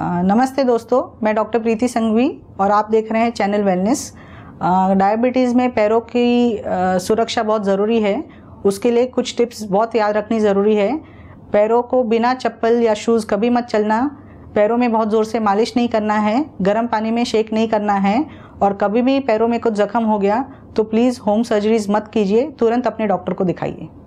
नमस्ते दोस्तों मैं डॉक्टर प्रीति संघवी और आप देख रहे हैं चैनल वेलनेस डायबिटीज़ में पैरों की सुरक्षा बहुत ज़रूरी है उसके लिए कुछ टिप्स बहुत याद रखनी ज़रूरी है पैरों को बिना चप्पल या शूज़ कभी मत चलना पैरों में बहुत ज़ोर से मालिश नहीं करना है गर्म पानी में शेक नहीं करना है और कभी भी पैरों में कुछ ज़ख्म हो गया तो प्लीज़ होम सर्जरीज मत कीजिए तुरंत अपने डॉक्टर को दिखाइए